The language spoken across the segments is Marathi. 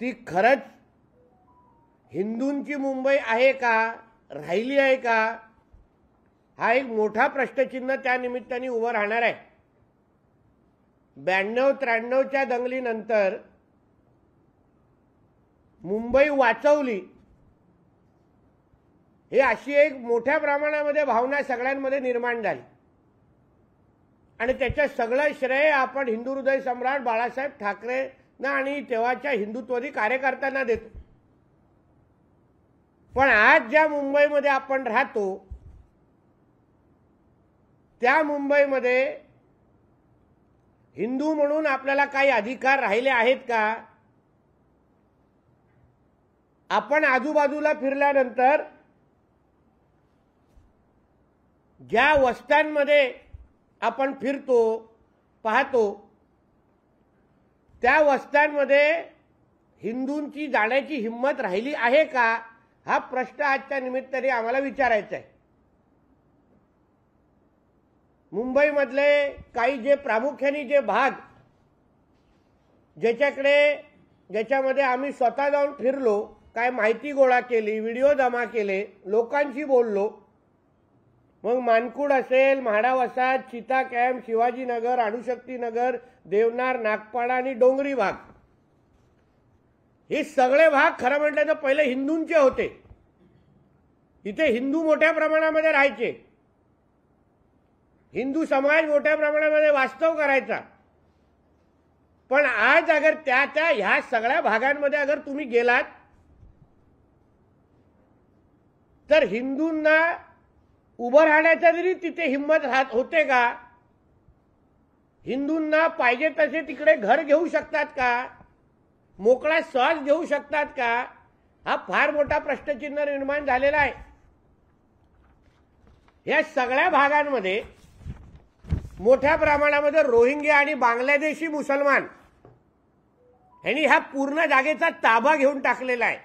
ती खरंच हिंदूंची मुंबई आहे का राहिली आहे का हा एक मोठा प्रश्नचिन्ह त्या निमित्ताने उभं राहणार आहे ब्याण्णव त्र्याण्णवच्या दंगलीनंतर मुंबई वाचवली हे अशी एक मोठ्या प्रमाणामध्ये भावना सगळ्यांमध्ये निर्माण झाली आणि त्याच्या सगळं श्रेय आपण हिंदू हृदय सम्राट बाळासाहेब ठाकरे ना आणि तेव्हाच्या हिंदुत्वादी कार्यकर्त्यांना देतो पण आज ज्या मुंबईमध्ये आपण राहतो त्या मुंबईमध्ये हिंदू म्हणून आपल्याला काही अधिकार राहिले आहेत का आपण आजूबाजूला फिरल्यानंतर ज्या वस्त्यांमध्ये आपण फिरतो पाहतो त्या वस्त्यांमध्ये हिंदूंची जाण्याची हिंमत राहिली आहे का हा प्रश्न आजच्या निमित्ताने आम्हाला विचारायचा आहे मुंबईमधले काही जे प्रामुख्याने जे भाग ज्याच्याकडे ज्याच्यामध्ये आम्ही स्वतः जाऊन फिरलो काय माहिती गोळा केली व्हिडिओ जमा केले लोकांशी बोललो मग मानकुड असेल वसाहत चिता कॅम्प शिवाजीनगर अणुशक्तीनगर देवनार नागपाडा आणि डोंगरी भाग हे सगळे भाग खरं म्हटलं तर पहिले हिंदूंचे होते इथे हिंदू मोठ्या प्रमाणामध्ये राहायचे हिंदू समाज मोठ्या प्रमाणामध्ये वास्तव करायचा पण आज अगर त्या त्या ह्या सगळ्या भागांमध्ये अगर तुम्ही गेलात तर हिंदूंना उभं राहण्याचा तरी तिथे हिंमत राहत होते का हिंदूंना पाहिजे तसे तिकडे घर घेऊ शकतात का मोकळा श्वास घेऊ शकतात का हा फार मोठा प्रश्नचिन्ह निर्माण झालेला आहे या सगळ्या भागांमध्ये मोठ्या प्रमाणामध्ये रोहिंग्या आणि बांगलादेशी मुसलमान यांनी ह्या पूर्ण जागेचा ताबा घेऊन टाकलेला आहे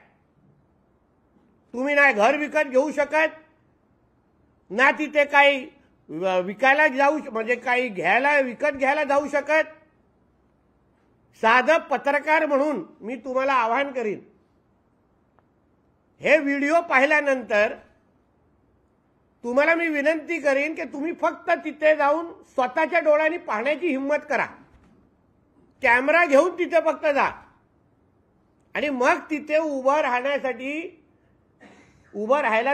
तुम्ही नाही घर विकत घेऊ शकत ना तिथे काही विकायला जाऊ म्हणजे काही घ्यायला विकत घ्यायला जाऊ शकत साधं पत्रकार म्हणून मी तुम्हाला आवाहन करीन हे व्हिडिओ पाहिल्यानंतर तुम्हाला मी विनंती करीन की तुम्ही फक्त तिथे जाऊन स्वतःच्या डोळ्यांनी पाहण्याची हिंमत करा कॅमेरा घेऊन तिथे फक्त जा आणि मग तिथे उभं राहण्यासाठी उभं राहायला